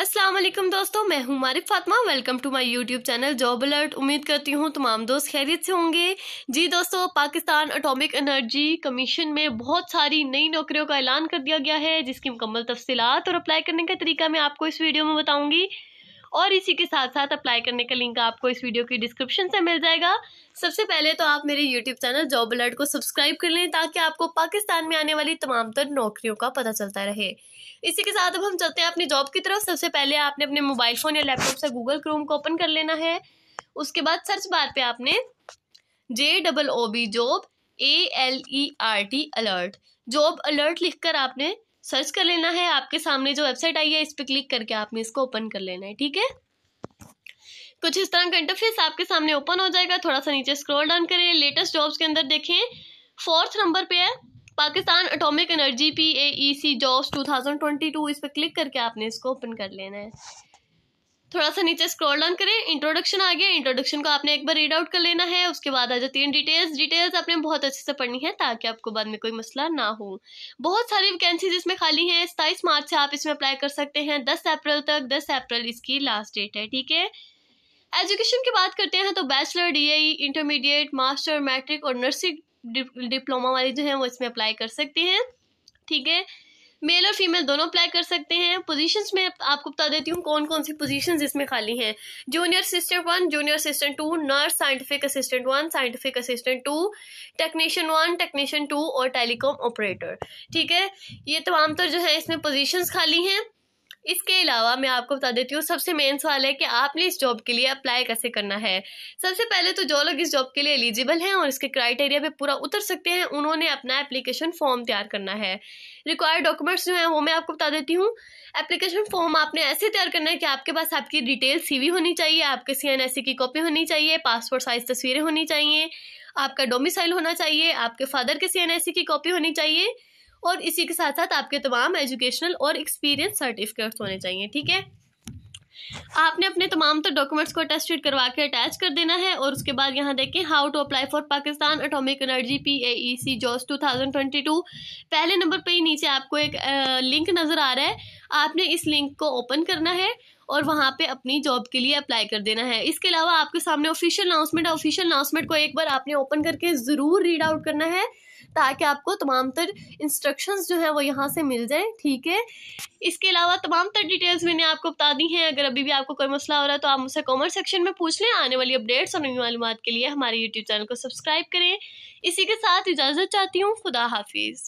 असलम दोस्तों मैं हूं Marif Fatima welcome to my YouTube channel job alert उम्मीद करती हूं तमाम दोस्त खैरियत से होंगे जी दोस्तों पाकिस्तान अटोमिक एनर्जी कमीशन में बहुत सारी नई नौकरियों का ऐलान कर दिया गया है जिसकी मुकम्मल तफसीत और अप्लाई करने का तरीका मैं आपको इस वीडियो में बताऊंगी और इसी के साथ साथ अप्लाई करने का लिंक आपको इस वीडियो की डिस्क्रिप्शन से मिल जाएगा सबसे पहले तो आप मेरे यूट्यूब चैनल जॉब अलर्ट को सब्सक्राइब कर लें ताकि आपको पाकिस्तान में आने वाली तमाम तर नौकरियों का पता चलता रहे इसी के साथ अब हम चलते हैं अपनी जॉब की तरफ सबसे पहले आपने अपने मोबाइल फ़ोन या लैपटॉप से गूगल क्रोम को ओपन कर लेना है उसके बाद सर्च बार पे आपने J double O B job A L E R T alert job alert लिखकर आपने सर्च कर लेना है आपके सामने जो वेबसाइट आई है इस पर क्लिक करके आपने इसको ओपन कर लेना है ठीक है कुछ इस तरह का इंटरफेस आपके सामने ओपन हो जाएगा थोड़ा सा नीचे स्क्रॉल डाउन करें लेटेस्ट जॉब्स के अंदर देखें फोर्थ नंबर पे है Pakistan atomic energy P A E C jobs two इस पर क्लिक करके आपने इसको ओपन कर लेना है थोड़ा सा नीचे स्क्रॉल डाउन करें इंट्रोडक्शन आ गया इंट्रोडक्शन को आपने एक बार रीड आउट कर लेना है उसके बाद आ जाती है डिटेल्स डिटेल्स आपने बहुत अच्छे से पढ़नी है ताकि आपको बाद में कोई मसला ना हो बहुत सारी वैकेंसीज इसमें खाली हैं सताईस मार्च से आप इसमें अप्लाई कर सकते हैं दस अप्रैल तक दस अप्रैल इसकी लास्ट डेट है ठीक है एजुकेशन की बात करते हैं तो bachelor D intermediate master matric और नर्सिंग डिप्लोमा वाले जो है वो इसमें अप्लाई कर सकते हैं ठीक है मेल और फीमेल दोनों अप्लाई कर सकते हैं पोजीशंस में आपको बता देती हूँ कौन कौन सी पोजीशंस इसमें खाली हैं junior assistant one junior assistant two nurse scientific assistant one scientific assistant two technician one technician two और टेलीकॉम ऑपरेटर ठीक है ये तमाम तर तो जो है इसमें पोजिशन खाली हैं इसके अलावा मैं आपको बता देती हूँ सबसे मेन सवाल है कि आपने इस जॉब के लिए अप्लाई कैसे करना है सबसे पहले तो जो लोग इस जॉब के लिए एलिजिबल हैं और इसके क्राइटेरिया पे पूरा उतर सकते हैं उन्होंने अपना एप्लीकेशन फॉर्म तैयार करना है रिक्वायर्ड डॉक्यूमेंट्स जो हैं वो मैं आपको बता देती हूँ एप्लीकेशन फॉर्म आपने ऐसे तैयार करना है कि आपके पास आपकी डिटेल सी होनी चाहिए आपके सी की कॉपी होनी चाहिए पासपोर्ट साइज तस्वीरें होनी चाहिए आपका डोमिसाइल होना चाहिए आपके फादर के सी की कॉपी होनी चाहिए और इसी के साथ साथ आपके तमाम एजुकेशनल और एक्सपीरियंस सर्टिफिकेट्स होने चाहिए ठीक है आपने अपने तमाम तो डॉक्यूमेंट्स को अटेस्टेड करवा के अटैच कर देना है और उसके बाद यहाँ देखें how to apply for Pakistan atomic energy P A C जॉस टू थाउजेंड ट्वेंटी टू पहले नंबर पे ही नीचे आपको एक आ, लिंक नज़र आ रहा है आपने इस लिंक को ओपन करना है और वहाँ पे अपनी जॉब के लिए अप्लाई कर देना है इसके अलावा आपके सामने ऑफिशियल अनाउंसमेंट ऑफिशियल अनाउंसमेंट को एक बार आपने ओपन करके ज़रूर रीड आउट करना है ताकि आपको तमाम तर इंस्ट्रक्शंस जो है वो यहाँ से मिल जाए ठीक है इसके अलावा तमाम तर डिटेल्स मैंने आपको बता दी हैं अगर अभी भी आपको कोई मसला हो रहा है तो आप मुझसे कॉमेंट सेक्शन में पूछ लें आने वाली अपडेट्स और नई मालूम के लिए हमारे यूट्यूब चैनल को सब्सक्राइब करें इसी के साथ इजाज़त चाहती हूँ खुदा हाफिज़